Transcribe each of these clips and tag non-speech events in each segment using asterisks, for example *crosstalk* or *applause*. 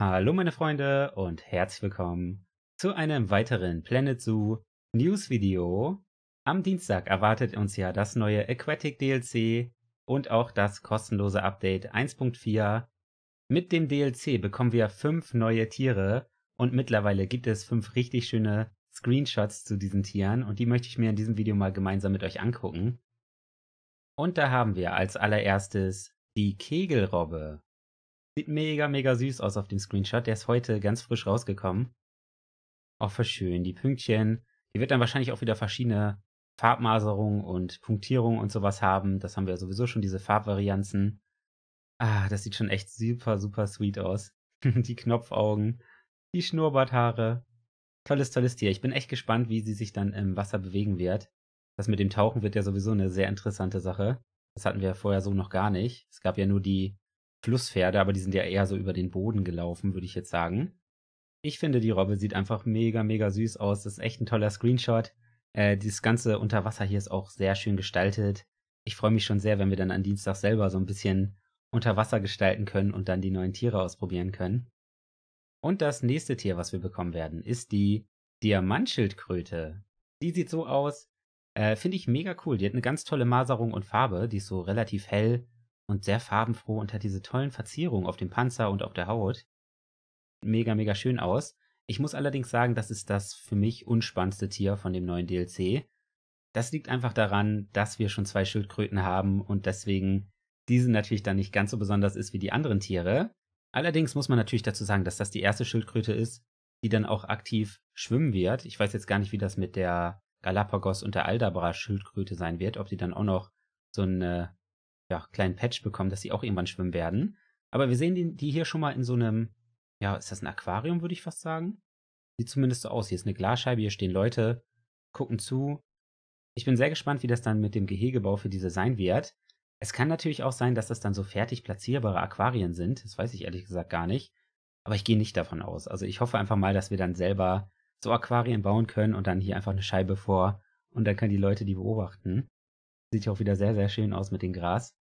Hallo meine Freunde und herzlich willkommen zu einem weiteren Planet Zoo News Video. Am Dienstag erwartet uns ja das neue Aquatic DLC und auch das kostenlose Update 1.4. Mit dem DLC bekommen wir fünf neue Tiere und mittlerweile gibt es fünf richtig schöne Screenshots zu diesen Tieren und die möchte ich mir in diesem Video mal gemeinsam mit euch angucken. Und da haben wir als allererstes die Kegelrobbe. Sieht mega, mega süß aus auf dem Screenshot. Der ist heute ganz frisch rausgekommen. Auch schön, Die Pünktchen. Die wird dann wahrscheinlich auch wieder verschiedene Farbmaserungen und Punktierungen und sowas haben. Das haben wir sowieso schon, diese Farbvarianzen. Ah, das sieht schon echt super, super sweet aus. *laughs* die Knopfaugen, die Schnurrbarthaare. Tolles, tolles Tier. Ich bin echt gespannt, wie sie sich dann im Wasser bewegen wird. Das mit dem Tauchen wird ja sowieso eine sehr interessante Sache. Das hatten wir vorher so noch gar nicht. Es gab ja nur die Flusspferde, aber die sind ja eher so über den Boden gelaufen, würde ich jetzt sagen. Ich finde, die Robbe sieht einfach mega, mega süß aus. Das ist echt ein toller Screenshot. Äh, dieses ganze Unterwasser hier ist auch sehr schön gestaltet. Ich freue mich schon sehr, wenn wir dann an Dienstag selber so ein bisschen Unterwasser gestalten können und dann die neuen Tiere ausprobieren können. Und das nächste Tier, was wir bekommen werden, ist die Diamantschildkröte. Die sieht so aus, äh, finde ich mega cool. Die hat eine ganz tolle Maserung und Farbe. Die ist so relativ hell, und sehr farbenfroh und hat diese tollen Verzierungen auf dem Panzer und auf der Haut. Mega, mega schön aus. Ich muss allerdings sagen, das ist das für mich unspannendste Tier von dem neuen DLC. Das liegt einfach daran, dass wir schon zwei Schildkröten haben und deswegen diese natürlich dann nicht ganz so besonders ist wie die anderen Tiere. Allerdings muss man natürlich dazu sagen, dass das die erste Schildkröte ist, die dann auch aktiv schwimmen wird. Ich weiß jetzt gar nicht, wie das mit der Galapagos und der Aldabra Schildkröte sein wird, ob die dann auch noch so eine ja, kleinen Patch bekommen, dass sie auch irgendwann schwimmen werden. Aber wir sehen die, die hier schon mal in so einem, ja, ist das ein Aquarium, würde ich fast sagen? Sieht zumindest so aus. Hier ist eine Glasscheibe, hier stehen Leute, gucken zu. Ich bin sehr gespannt, wie das dann mit dem Gehegebau für diese sein wird. Es kann natürlich auch sein, dass das dann so fertig platzierbare Aquarien sind. Das weiß ich ehrlich gesagt gar nicht. Aber ich gehe nicht davon aus. Also ich hoffe einfach mal, dass wir dann selber so Aquarien bauen können und dann hier einfach eine Scheibe vor und dann können die Leute die beobachten. Sieht ja auch wieder sehr, sehr schön aus mit dem Gras.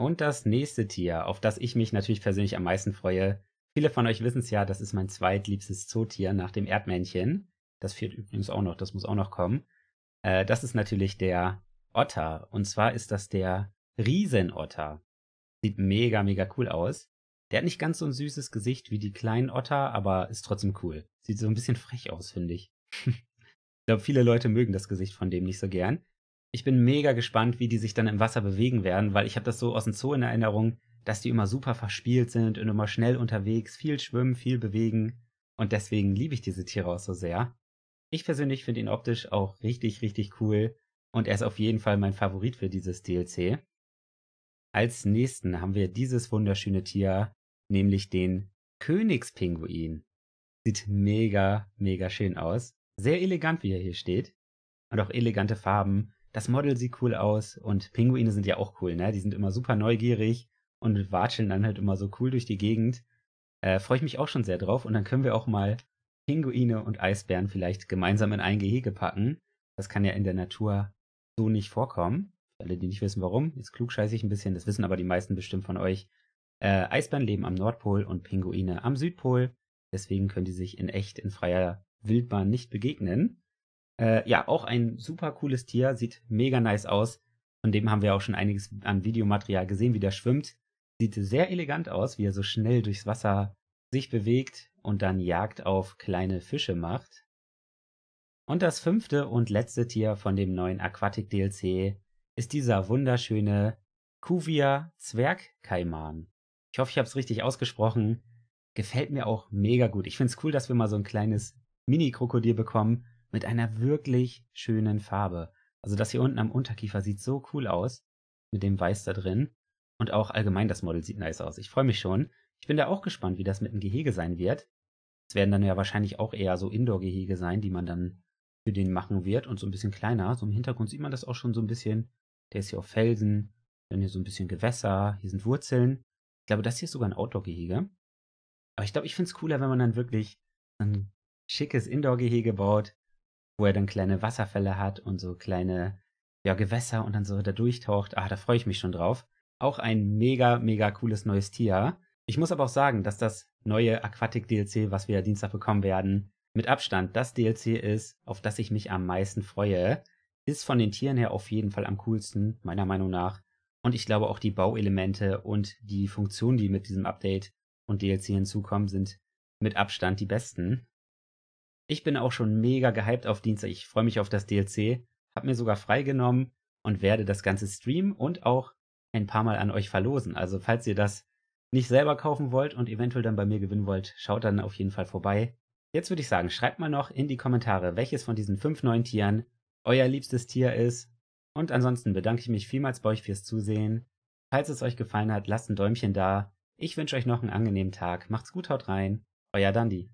Und das nächste Tier, auf das ich mich natürlich persönlich am meisten freue. Viele von euch wissen es ja, das ist mein zweitliebstes Zootier nach dem Erdmännchen. Das fehlt übrigens auch noch, das muss auch noch kommen. Äh, das ist natürlich der Otter. Und zwar ist das der Riesenotter. Sieht mega, mega cool aus. Der hat nicht ganz so ein süßes Gesicht wie die kleinen Otter, aber ist trotzdem cool. Sieht so ein bisschen frech aus, finde ich. *laughs* ich glaube, viele Leute mögen das Gesicht von dem nicht so gern ich bin mega gespannt, wie die sich dann im Wasser bewegen werden, weil ich habe das so aus dem Zoo in Erinnerung, dass die immer super verspielt sind und immer schnell unterwegs, viel schwimmen, viel bewegen. Und deswegen liebe ich diese Tiere auch so sehr. Ich persönlich finde ihn optisch auch richtig, richtig cool und er ist auf jeden Fall mein Favorit für dieses DLC. Als nächsten haben wir dieses wunderschöne Tier, nämlich den Königspinguin. Sieht mega, mega schön aus. Sehr elegant, wie er hier steht. Und auch elegante Farben das Model sieht cool aus und Pinguine sind ja auch cool, ne? Die sind immer super neugierig und watscheln dann halt immer so cool durch die Gegend. Äh, Freue ich mich auch schon sehr drauf und dann können wir auch mal Pinguine und Eisbären vielleicht gemeinsam in ein Gehege packen. Das kann ja in der Natur so nicht vorkommen. Für alle, die nicht wissen, warum, jetzt klugscheiße ich ein bisschen, das wissen aber die meisten bestimmt von euch. Äh, Eisbären leben am Nordpol und Pinguine am Südpol. Deswegen können die sich in echt in freier Wildbahn nicht begegnen. Äh, ja, auch ein super cooles Tier, sieht mega nice aus. Von dem haben wir auch schon einiges an Videomaterial gesehen, wie der schwimmt. Sieht sehr elegant aus, wie er so schnell durchs Wasser sich bewegt und dann Jagd auf kleine Fische macht. Und das fünfte und letzte Tier von dem neuen Aquatic DLC ist dieser wunderschöne Kuvia Zwergkaiman. Ich hoffe, ich habe es richtig ausgesprochen. Gefällt mir auch mega gut. Ich finde es cool, dass wir mal so ein kleines Mini-Krokodil bekommen mit einer wirklich schönen Farbe. Also das hier unten am Unterkiefer sieht so cool aus mit dem Weiß da drin. Und auch allgemein das Model sieht nice aus. Ich freue mich schon. Ich bin da auch gespannt, wie das mit dem Gehege sein wird. Es werden dann ja wahrscheinlich auch eher so Indoor-Gehege sein, die man dann für den machen wird und so ein bisschen kleiner. So im Hintergrund sieht man das auch schon so ein bisschen. Der ist hier auf Felsen, dann hier so ein bisschen Gewässer, hier sind Wurzeln. Ich glaube, das hier ist sogar ein Outdoor-Gehege. Aber ich glaube, ich finde es cooler, wenn man dann wirklich ein schickes Indoor-Gehege baut, wo er dann kleine Wasserfälle hat und so kleine ja, Gewässer und dann so da durchtaucht. Ah, da freue ich mich schon drauf. Auch ein mega, mega cooles neues Tier. Ich muss aber auch sagen, dass das neue Aquatic-DLC, was wir Dienstag bekommen werden, mit Abstand das DLC ist, auf das ich mich am meisten freue. Ist von den Tieren her auf jeden Fall am coolsten, meiner Meinung nach. Und ich glaube auch die Bauelemente und die Funktionen, die mit diesem Update und DLC hinzukommen, sind mit Abstand die besten. Ich bin auch schon mega gehypt auf Dienstag. Ich freue mich auf das DLC. Hab mir sogar freigenommen und werde das Ganze streamen und auch ein paar Mal an euch verlosen. Also falls ihr das nicht selber kaufen wollt und eventuell dann bei mir gewinnen wollt, schaut dann auf jeden Fall vorbei. Jetzt würde ich sagen, schreibt mal noch in die Kommentare, welches von diesen fünf neuen Tieren euer liebstes Tier ist. Und ansonsten bedanke ich mich vielmals bei euch fürs Zusehen. Falls es euch gefallen hat, lasst ein Däumchen da. Ich wünsche euch noch einen angenehmen Tag. Macht's gut, haut rein. Euer Dandy.